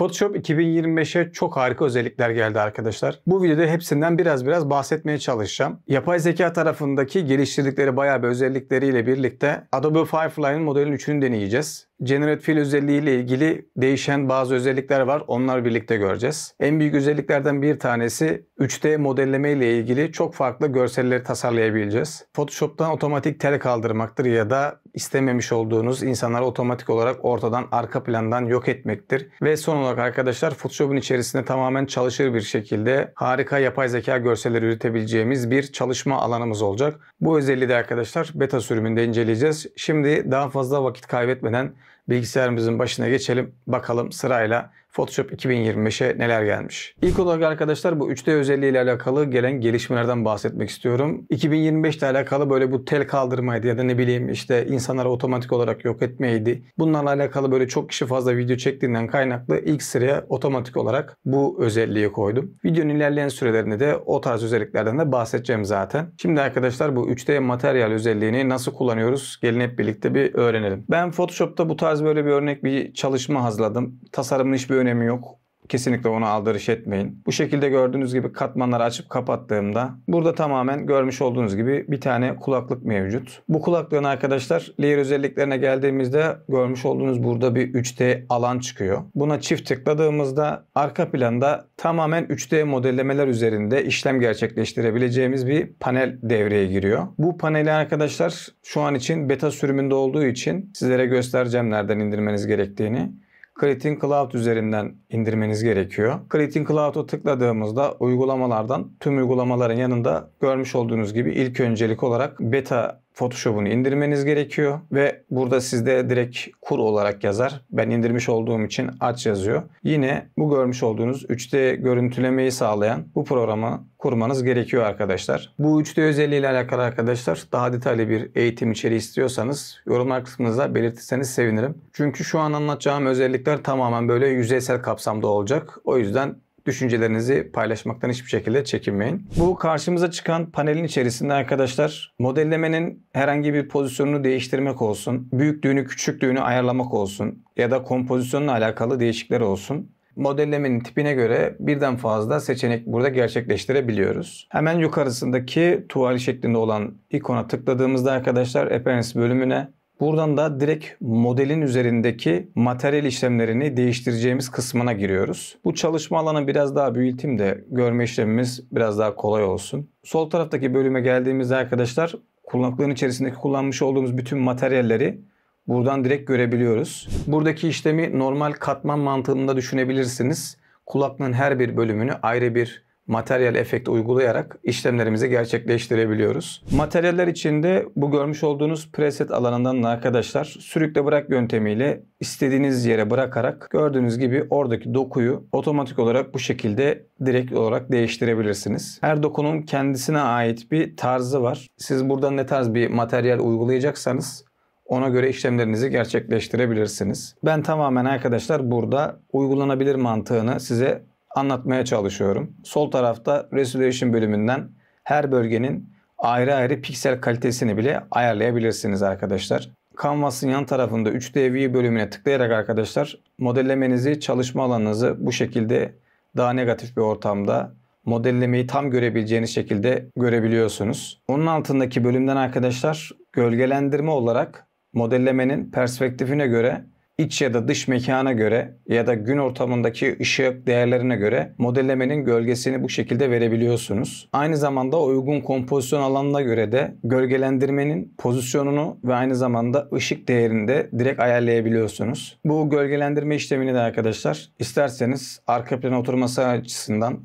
Photoshop 2025'e çok harika özellikler geldi arkadaşlar. Bu videoda hepsinden biraz biraz bahsetmeye çalışacağım. Yapay zeka tarafındaki geliştirdikleri bayağı bir özellikleriyle birlikte Adobe Firefly'ın modelin 3'ünü deneyeceğiz. Generate Fill özelliğiyle ilgili değişen bazı özellikler var. Onları birlikte göreceğiz. En büyük özelliklerden bir tanesi 3D modelleme ile ilgili çok farklı görselleri tasarlayabileceğiz. Photoshop'tan otomatik tel kaldırmaktır ya da istememiş olduğunuz insanları otomatik olarak ortadan arka plandan yok etmektir. Ve son olarak olarak arkadaşlar Photoshop'un içerisinde tamamen çalışır bir şekilde harika yapay zeka görselleri üretebileceğimiz bir çalışma alanımız olacak. Bu özelliği de arkadaşlar beta sürümünde inceleyeceğiz. Şimdi daha fazla vakit kaybetmeden bilgisayarımızın başına geçelim. Bakalım sırayla Photoshop 2025'e neler gelmiş? İlk olarak arkadaşlar bu 3D özelliği ile alakalı gelen gelişmelerden bahsetmek istiyorum. 2025 ile alakalı böyle bu tel kaldırmaydı ya da ne bileyim işte insanları otomatik olarak yok etmeydi. Bunlarla alakalı böyle çok kişi fazla video çektiğinden kaynaklı ilk sıraya otomatik olarak bu özelliği koydum. Videonun ilerleyen sürelerinde de o tarz özelliklerden de bahsedeceğim zaten. Şimdi arkadaşlar bu 3D materyal özelliğini nasıl kullanıyoruz? Gelin hep birlikte bir öğrenelim. Ben Photoshop'ta bu tarz böyle bir örnek bir çalışma hazırladım. Tasarımlı iş bir önemi yok. Kesinlikle onu aldırış etmeyin. Bu şekilde gördüğünüz gibi katmanları açıp kapattığımda burada tamamen görmüş olduğunuz gibi bir tane kulaklık mevcut. Bu kulaklığın arkadaşlar layer özelliklerine geldiğimizde görmüş olduğunuz burada bir 3D alan çıkıyor. Buna çift tıkladığımızda arka planda tamamen 3D modellemeler üzerinde işlem gerçekleştirebileceğimiz bir panel devreye giriyor. Bu paneli arkadaşlar şu an için beta sürümünde olduğu için sizlere göstereceğim nereden indirmeniz gerektiğini. Creatine Cloud üzerinden indirmeniz gerekiyor. Creatine Cloud'u tıkladığımızda uygulamalardan tüm uygulamaların yanında görmüş olduğunuz gibi ilk öncelik olarak beta Photoshop'unu indirmeniz gerekiyor ve burada sizde direkt kur olarak yazar. Ben indirmiş olduğum için aç yazıyor. Yine bu görmüş olduğunuz 3D görüntülemeyi sağlayan bu programı kurmanız gerekiyor arkadaşlar. Bu 3D özelliği ile alakalı arkadaşlar daha detaylı bir eğitim içeriği istiyorsanız yorumlar kısmınıza belirtirseniz sevinirim. Çünkü şu an anlatacağım özellikler tamamen böyle yüzeysel kapsamda olacak. O yüzden düşüncelerinizi paylaşmaktan hiçbir şekilde çekinmeyin. Bu karşımıza çıkan panelin içerisinde arkadaşlar modellemenin herhangi bir pozisyonunu değiştirmek olsun, büyüklüğünü küçüklüğünü ayarlamak olsun ya da kompozisyonla alakalı değişiklikler olsun. Modellemenin tipine göre birden fazla seçenek burada gerçekleştirebiliyoruz. Hemen yukarısındaki tuval şeklinde olan ikona tıkladığımızda arkadaşlar Appearance bölümüne Buradan da direkt modelin üzerindeki materyal işlemlerini değiştireceğimiz kısmına giriyoruz. Bu çalışma alanı biraz daha büyüteyim de görme işlemimiz biraz daha kolay olsun. Sol taraftaki bölüme geldiğimizde arkadaşlar kulaklığın içerisindeki kullanmış olduğumuz bütün materyalleri buradan direkt görebiliyoruz. Buradaki işlemi normal katman mantığında düşünebilirsiniz. Kulaklığın her bir bölümünü ayrı bir materyal efekt uygulayarak işlemlerimizi gerçekleştirebiliyoruz. Materyaller içinde bu görmüş olduğunuz preset alanından arkadaşlar sürükle bırak yöntemiyle istediğiniz yere bırakarak gördüğünüz gibi oradaki dokuyu otomatik olarak bu şekilde direkt olarak değiştirebilirsiniz. Her dokunun kendisine ait bir tarzı var. Siz buradan ne tarz bir materyal uygulayacaksanız ona göre işlemlerinizi gerçekleştirebilirsiniz. Ben tamamen arkadaşlar burada uygulanabilir mantığını size anlatmaya çalışıyorum. Sol tarafta Resolution bölümünden her bölgenin ayrı ayrı piksel kalitesini bile ayarlayabilirsiniz arkadaşlar. Canvas'ın yan tarafında 3D View bölümüne tıklayarak arkadaşlar modellemenizi, çalışma alanınızı bu şekilde daha negatif bir ortamda modellemeyi tam görebileceğiniz şekilde görebiliyorsunuz. Onun altındaki bölümden arkadaşlar gölgelendirme olarak modellemenin perspektifine göre iç ya da dış mekana göre ya da gün ortamındaki ışık değerlerine göre modellemenin gölgesini bu şekilde verebiliyorsunuz. Aynı zamanda uygun kompozisyon alanına göre de gölgelendirmenin pozisyonunu ve aynı zamanda ışık değerini de direkt ayarlayabiliyorsunuz. Bu gölgelendirme işlemini de arkadaşlar isterseniz arka plana oturması açısından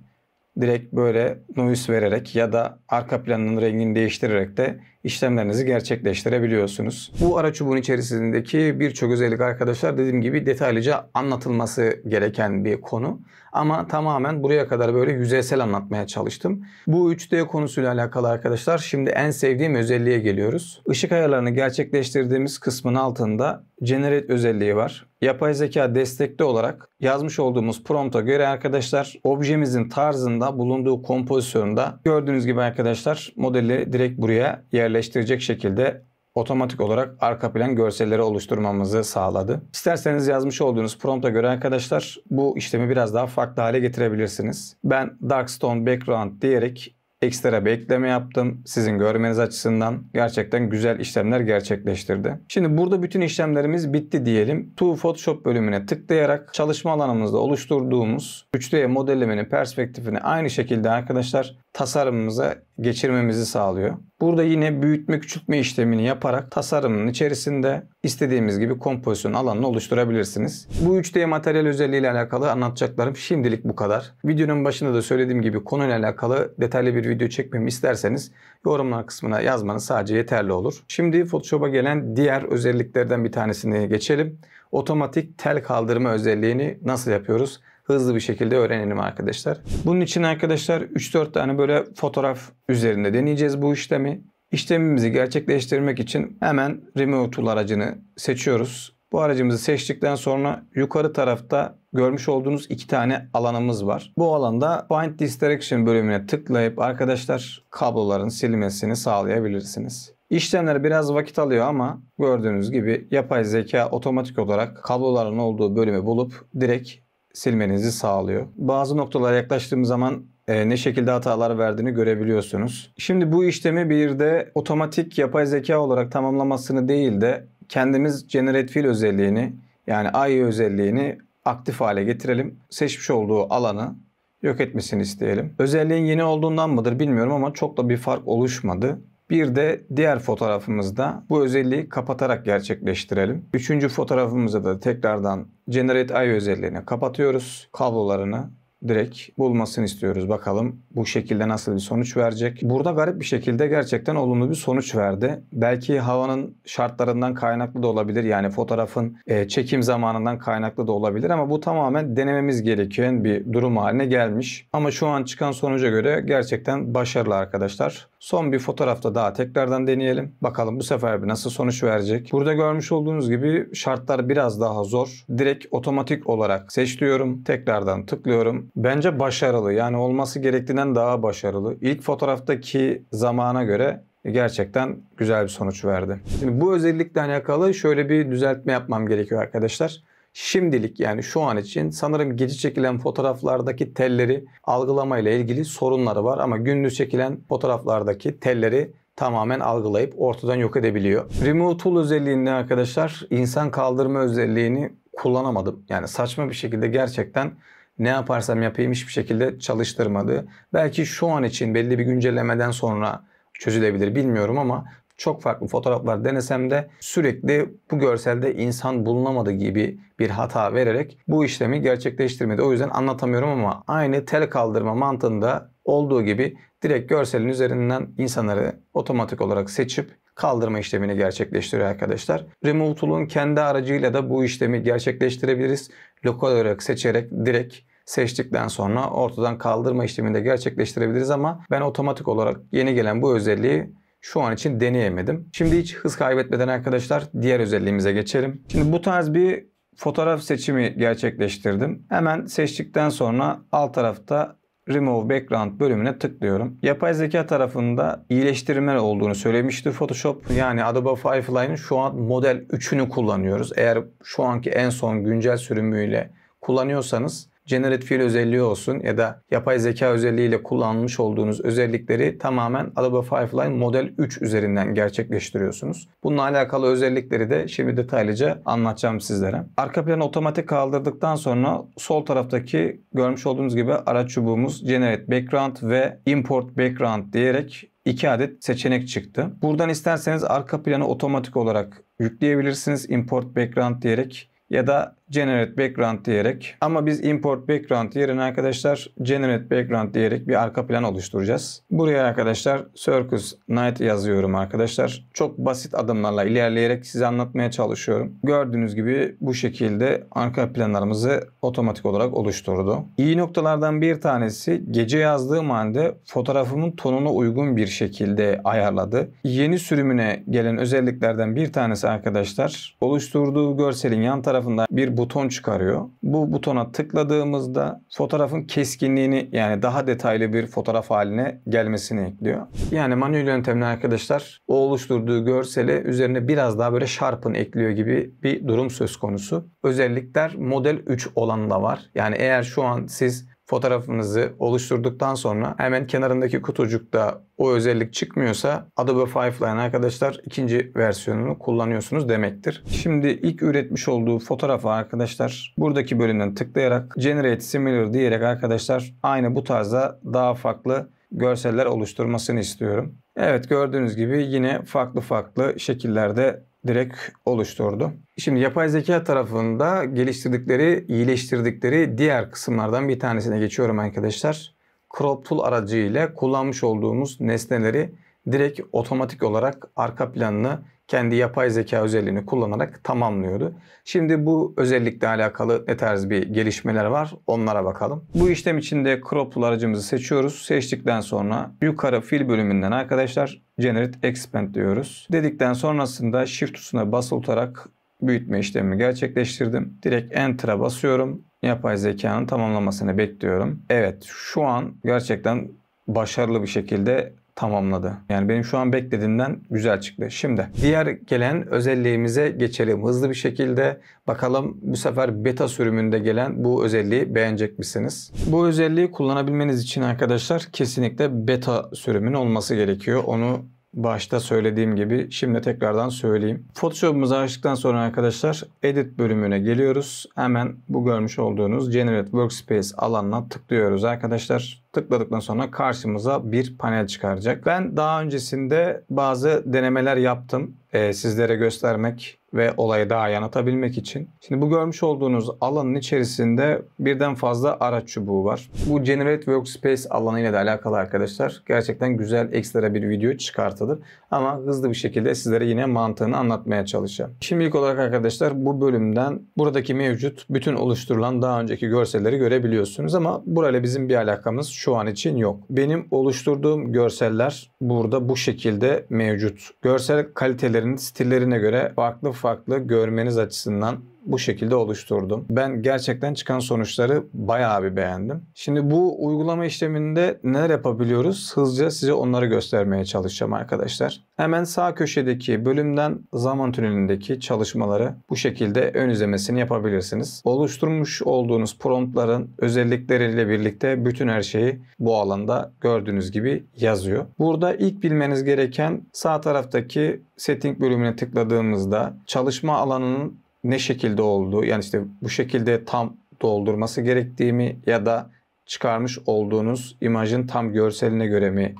direkt böyle noise vererek ya da arka planının rengini değiştirerek de işlemlerinizi gerçekleştirebiliyorsunuz. Bu ara çubuğun içerisindeki birçok özellik arkadaşlar dediğim gibi detaylıca anlatılması gereken bir konu. Ama tamamen buraya kadar böyle yüzeysel anlatmaya çalıştım. Bu 3D konusuyla alakalı arkadaşlar şimdi en sevdiğim özelliğe geliyoruz. Işık ayarlarını gerçekleştirdiğimiz kısmın altında Generate özelliği var. Yapay zeka destekli olarak yazmış olduğumuz prompta göre arkadaşlar objemizin tarzında bulunduğu kompozisyonda gördüğünüz gibi arkadaşlar modeli direkt buraya yerleştirecek şekilde otomatik olarak arka plan görselleri oluşturmamızı sağladı. İsterseniz yazmış olduğunuz prompta göre arkadaşlar bu işlemi biraz daha farklı hale getirebilirsiniz. Ben Darkstone Background diyerek ekstra bir ekleme yaptım. Sizin görmeniz açısından gerçekten güzel işlemler gerçekleştirdi. Şimdi burada bütün işlemlerimiz bitti diyelim. To Photoshop bölümüne tıklayarak çalışma alanımızda oluşturduğumuz 3D modellemenin perspektifini aynı şekilde arkadaşlar tasarımımıza geçirmemizi sağlıyor. Burada yine büyütme küçültme işlemini yaparak tasarımın içerisinde istediğimiz gibi kompozisyon alanını oluşturabilirsiniz. Bu 3D materyal özelliği ile alakalı anlatacaklarım şimdilik bu kadar. Videonun başında da söylediğim gibi konuyla alakalı detaylı bir video çekmemi isterseniz yorumlar kısmına yazmanız sadece yeterli olur. Şimdi Photoshop'a gelen diğer özelliklerden bir tanesine geçelim. Otomatik tel kaldırma özelliğini nasıl yapıyoruz? hızlı bir şekilde öğrenelim arkadaşlar. Bunun için arkadaşlar 3-4 tane böyle fotoğraf üzerinde deneyeceğiz bu işlemi. İşlemimizi gerçekleştirmek için hemen remote Tool aracını seçiyoruz. Bu aracımızı seçtikten sonra yukarı tarafta görmüş olduğunuz iki tane alanımız var. Bu alanda Find Distraction bölümüne tıklayıp arkadaşlar kabloların silmesini sağlayabilirsiniz. İşlemler biraz vakit alıyor ama gördüğünüz gibi yapay zeka otomatik olarak kabloların olduğu bölümü bulup direkt silmenizi sağlıyor. Bazı noktalara yaklaştığım zaman e, ne şekilde hatalar verdiğini görebiliyorsunuz. Şimdi bu işlemi bir de otomatik yapay zeka olarak tamamlamasını değil de kendimiz generate fill özelliğini yani AI özelliğini aktif hale getirelim. Seçmiş olduğu alanı yok etmesini isteyelim. Özelliğin yeni olduğundan mıdır bilmiyorum ama çok da bir fark oluşmadı. Bir de diğer fotoğrafımızda bu özelliği kapatarak gerçekleştirelim. Üçüncü fotoğrafımızda da tekrardan Generate Eye özelliğini kapatıyoruz. Kablolarını direkt bulmasını istiyoruz. Bakalım bu şekilde nasıl bir sonuç verecek. Burada garip bir şekilde gerçekten olumlu bir sonuç verdi. Belki havanın şartlarından kaynaklı da olabilir. Yani fotoğrafın e, çekim zamanından kaynaklı da olabilir ama bu tamamen denememiz gereken bir durum haline gelmiş. Ama şu an çıkan sonuca göre gerçekten başarılı arkadaşlar. Son bir fotoğrafta daha tekrardan deneyelim. Bakalım bu sefer bir nasıl sonuç verecek. Burada görmüş olduğunuz gibi şartlar biraz daha zor. Direkt otomatik olarak seç diyorum. Tekrardan tıklıyorum bence başarılı. Yani olması gerektiğinden daha başarılı. İlk fotoğraftaki zamana göre gerçekten güzel bir sonuç verdi. Şimdi bu özellikle alakalı şöyle bir düzeltme yapmam gerekiyor arkadaşlar. Şimdilik yani şu an için sanırım gece çekilen fotoğraflardaki telleri algılamayla ilgili sorunları var ama gündüz çekilen fotoğraflardaki telleri tamamen algılayıp ortadan yok edebiliyor. Remote Tool özelliğinde arkadaşlar insan kaldırma özelliğini kullanamadım. Yani saçma bir şekilde gerçekten ne yaparsam yapayım hiçbir şekilde çalıştırmadı. Belki şu an için belli bir güncellemeden sonra çözülebilir bilmiyorum ama çok farklı fotoğraflar denesem de sürekli bu görselde insan bulunamadı gibi bir hata vererek bu işlemi gerçekleştirmedi. O yüzden anlatamıyorum ama aynı tel kaldırma mantığında olduğu gibi direkt görselin üzerinden insanları otomatik olarak seçip kaldırma işlemini gerçekleştiriyor arkadaşlar. Remove Tool'un kendi aracıyla da bu işlemi gerçekleştirebiliriz. Lokal olarak seçerek direkt seçtikten sonra ortadan kaldırma işlemini de gerçekleştirebiliriz ama ben otomatik olarak yeni gelen bu özelliği şu an için deneyemedim. Şimdi hiç hız kaybetmeden arkadaşlar diğer özelliğimize geçelim. Şimdi bu tarz bir fotoğraf seçimi gerçekleştirdim. Hemen seçtikten sonra alt tarafta Remove Background bölümüne tıklıyorum. Yapay zeka tarafında iyileştirme olduğunu söylemişti Photoshop. Yani Adobe Firefly'ın şu an model 3'ünü kullanıyoruz. Eğer şu anki en son güncel sürümüyle kullanıyorsanız generate fiil özelliği olsun ya da yapay zeka özelliğiyle kullanmış olduğunuz özellikleri tamamen Adobe Firefly Model 3 üzerinden gerçekleştiriyorsunuz. Bununla alakalı özellikleri de şimdi detaylıca anlatacağım sizlere. Arka planı otomatik kaldırdıktan sonra sol taraftaki görmüş olduğunuz gibi araç çubuğumuz generate background ve import background diyerek iki adet seçenek çıktı. Buradan isterseniz arka planı otomatik olarak yükleyebilirsiniz import background diyerek ya da generate background diyerek ama biz import background yerine arkadaşlar generate background diyerek bir arka plan oluşturacağız. Buraya arkadaşlar Circus Night yazıyorum arkadaşlar. Çok basit adımlarla ilerleyerek size anlatmaya çalışıyorum. Gördüğünüz gibi bu şekilde arka planlarımızı otomatik olarak oluşturdu. İyi noktalardan bir tanesi gece yazdığım halde fotoğrafımın tonuna uygun bir şekilde ayarladı. Yeni sürümüne gelen özelliklerden bir tanesi arkadaşlar oluşturduğu görselin yan tarafında bir buton çıkarıyor. Bu butona tıkladığımızda fotoğrafın keskinliğini yani daha detaylı bir fotoğraf haline gelmesini ekliyor. Yani manuel yöntemle arkadaşlar o oluşturduğu görseli üzerine biraz daha böyle sharpen ekliyor gibi bir durum söz konusu. Özellikler model 3 olan da var. Yani eğer şu an siz Fotoğrafımızı oluşturduktan sonra hemen kenarındaki kutucukta o özellik çıkmıyorsa Adobe Firefly'ın arkadaşlar ikinci versiyonunu kullanıyorsunuz demektir. Şimdi ilk üretmiş olduğu fotoğrafı arkadaşlar buradaki bölümden tıklayarak Generate Similar diyerek arkadaşlar aynı bu tarzda daha farklı görseller oluşturmasını istiyorum. Evet gördüğünüz gibi yine farklı farklı şekillerde direkt oluşturdu. Şimdi yapay zeka tarafında geliştirdikleri, iyileştirdikleri diğer kısımlardan bir tanesine geçiyorum arkadaşlar. Crop Tool aracı ile kullanmış olduğumuz nesneleri direkt otomatik olarak arka planını kendi yapay zeka özelliğini kullanarak tamamlıyordu. Şimdi bu özellikle alakalı ne tarz bir gelişmeler var onlara bakalım. Bu işlem içinde crop tool aracımızı seçiyoruz. Seçtikten sonra yukarı fil bölümünden arkadaşlar generate expand diyoruz. Dedikten sonrasında shift tuşuna basılı tutarak büyütme işlemini gerçekleştirdim. Direkt enter'a basıyorum. Yapay zekanın tamamlamasını bekliyorum. Evet şu an gerçekten başarılı bir şekilde tamamladı. Yani benim şu an beklediğimden güzel çıktı. Şimdi diğer gelen özelliğimize geçelim. Hızlı bir şekilde bakalım bu sefer beta sürümünde gelen bu özelliği beğenecek misiniz? Bu özelliği kullanabilmeniz için arkadaşlar kesinlikle beta sürümün olması gerekiyor. Onu başta söylediğim gibi şimdi tekrardan söyleyeyim. Photoshop'umuzu açtıktan sonra arkadaşlar Edit bölümüne geliyoruz. Hemen bu görmüş olduğunuz Generate Workspace alanına tıklıyoruz arkadaşlar. Tıkladıktan sonra karşımıza bir panel çıkaracak. Ben daha öncesinde bazı denemeler yaptım. Ee, sizlere göstermek ve olayı daha iyi anlatabilmek için. Şimdi bu görmüş olduğunuz alanın içerisinde birden fazla araç çubuğu var. Bu Generate Workspace alanı ile alakalı arkadaşlar. Gerçekten güzel ekstra bir video çıkartılır. Ama hızlı bir şekilde sizlere yine mantığını anlatmaya çalışacağım. Şimdi ilk olarak arkadaşlar bu bölümden buradaki mevcut bütün oluşturulan daha önceki görselleri görebiliyorsunuz ama burayla bizim bir alakamız şu an için yok. Benim oluşturduğum görseller burada bu şekilde mevcut. Görsel kalitelerinin stillerine göre farklı farklı görmeniz açısından bu şekilde oluşturdum. Ben gerçekten çıkan sonuçları bayağı bir beğendim. Şimdi bu uygulama işleminde neler yapabiliyoruz? Hızlıca size onları göstermeye çalışacağım arkadaşlar. Hemen sağ köşedeki bölümden zaman tünelindeki çalışmaları bu şekilde ön izlemesini yapabilirsiniz. Oluşturmuş olduğunuz promptların özellikleriyle birlikte bütün her şeyi bu alanda gördüğünüz gibi yazıyor. Burada ilk bilmeniz gereken sağ taraftaki setting bölümüne tıkladığımızda çalışma alanının ne şekilde oldu? Yani işte bu şekilde tam doldurması gerektiği mi ya da çıkarmış olduğunuz imajın tam görseline göre mi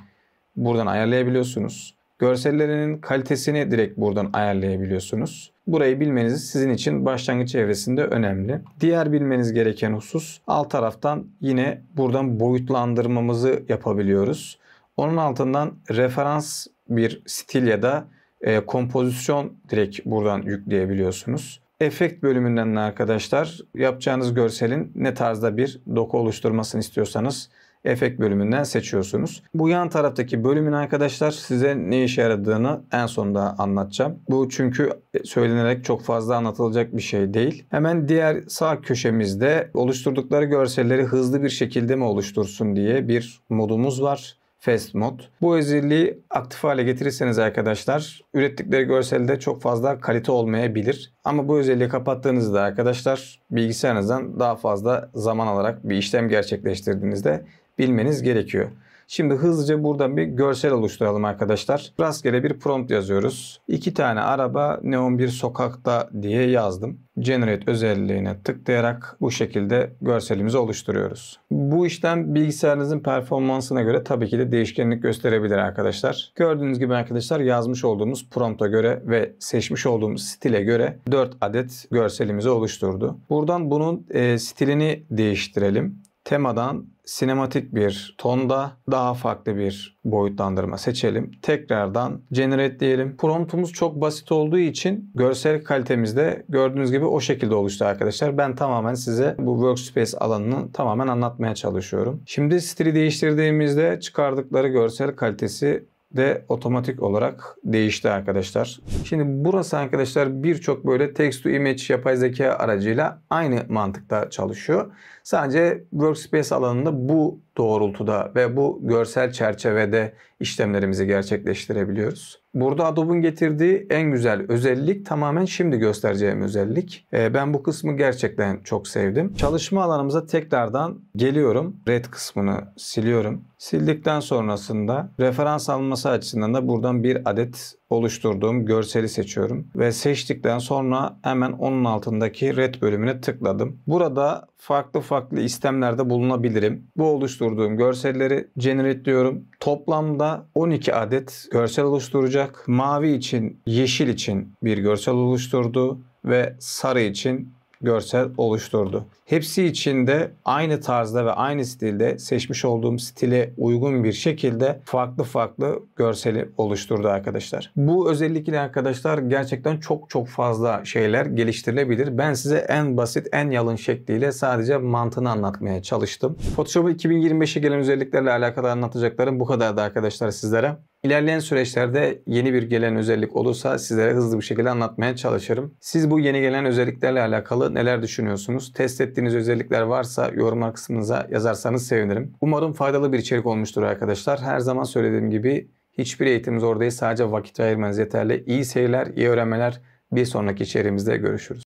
buradan ayarlayabiliyorsunuz? Görsellerinin kalitesini direkt buradan ayarlayabiliyorsunuz. Burayı bilmeniz sizin için başlangıç evresinde önemli. Diğer bilmeniz gereken husus alt taraftan yine buradan boyutlandırmamızı yapabiliyoruz. Onun altından referans bir stil ya da e, kompozisyon direkt buradan yükleyebiliyorsunuz efekt bölümünden de arkadaşlar yapacağınız görselin ne tarzda bir doku oluşturmasını istiyorsanız efekt bölümünden seçiyorsunuz. Bu yan taraftaki bölümün arkadaşlar size ne işe yaradığını en sonunda anlatacağım. Bu çünkü söylenerek çok fazla anlatılacak bir şey değil. Hemen diğer sağ köşemizde oluşturdukları görselleri hızlı bir şekilde mi oluştursun diye bir modumuz var fast mod. Bu özelliği aktif hale getirirseniz arkadaşlar ürettikleri görselde çok fazla kalite olmayabilir. Ama bu özelliği kapattığınızda arkadaşlar bilgisayarınızdan daha fazla zaman alarak bir işlem gerçekleştirdiğinizde bilmeniz gerekiyor. Şimdi hızlıca buradan bir görsel oluşturalım arkadaşlar. Rastgele bir prompt yazıyoruz. İki tane araba neon bir sokakta diye yazdım. Generate özelliğine tıklayarak bu şekilde görselimizi oluşturuyoruz. Bu işlem bilgisayarınızın performansına göre tabii ki de değişkenlik gösterebilir arkadaşlar. Gördüğünüz gibi arkadaşlar yazmış olduğumuz prompta göre ve seçmiş olduğumuz stile göre 4 adet görselimizi oluşturdu. Buradan bunun e, stilini değiştirelim temadan sinematik bir tonda daha farklı bir boyutlandırma seçelim. Tekrardan generate diyelim. Promptumuz çok basit olduğu için görsel kalitemizde gördüğünüz gibi o şekilde oluştu arkadaşlar. Ben tamamen size bu workspace alanını tamamen anlatmaya çalışıyorum. Şimdi stili değiştirdiğimizde çıkardıkları görsel kalitesi de otomatik olarak değişti arkadaşlar. Şimdi burası arkadaşlar birçok böyle text to image yapay zeka aracıyla aynı mantıkta çalışıyor. Sadece workspace alanında bu doğrultuda ve bu görsel çerçevede işlemlerimizi gerçekleştirebiliyoruz. Burada Adobe'un getirdiği en güzel özellik tamamen şimdi göstereceğim özellik. Ee, ben bu kısmı gerçekten çok sevdim. Çalışma alanımıza tekrardan geliyorum. Red kısmını siliyorum. Sildikten sonrasında referans alınması açısından da buradan bir adet oluşturduğum görseli seçiyorum ve seçtikten sonra hemen onun altındaki red bölümüne tıkladım. Burada farklı farklı istemlerde bulunabilirim. Bu oluşturduğum görselleri generate diyorum. Toplamda 12 adet görsel oluşturacak. Mavi için, yeşil için bir görsel oluşturdu ve sarı için görsel oluşturdu. Hepsi içinde aynı tarzda ve aynı stilde seçmiş olduğum stile uygun bir şekilde farklı farklı görseli oluşturdu arkadaşlar. Bu özellikle arkadaşlar gerçekten çok çok fazla şeyler geliştirilebilir. Ben size en basit en yalın şekliyle sadece mantığını anlatmaya çalıştım. Photoshop 2025'e gelen özelliklerle alakalı anlatacaklarım bu kadardı arkadaşlar sizlere. İlerleyen süreçlerde yeni bir gelen özellik olursa sizlere hızlı bir şekilde anlatmaya çalışırım. Siz bu yeni gelen özelliklerle alakalı neler düşünüyorsunuz? Test ettiğiniz özellikler varsa yorumlar kısmınıza yazarsanız sevinirim. Umarım faydalı bir içerik olmuştur arkadaşlar. Her zaman söylediğim gibi hiçbir eğitimimiz orada değil. Sadece vakit ayırmanız yeterli. İyi seyirler, iyi öğrenmeler. Bir sonraki içeriğimizde görüşürüz.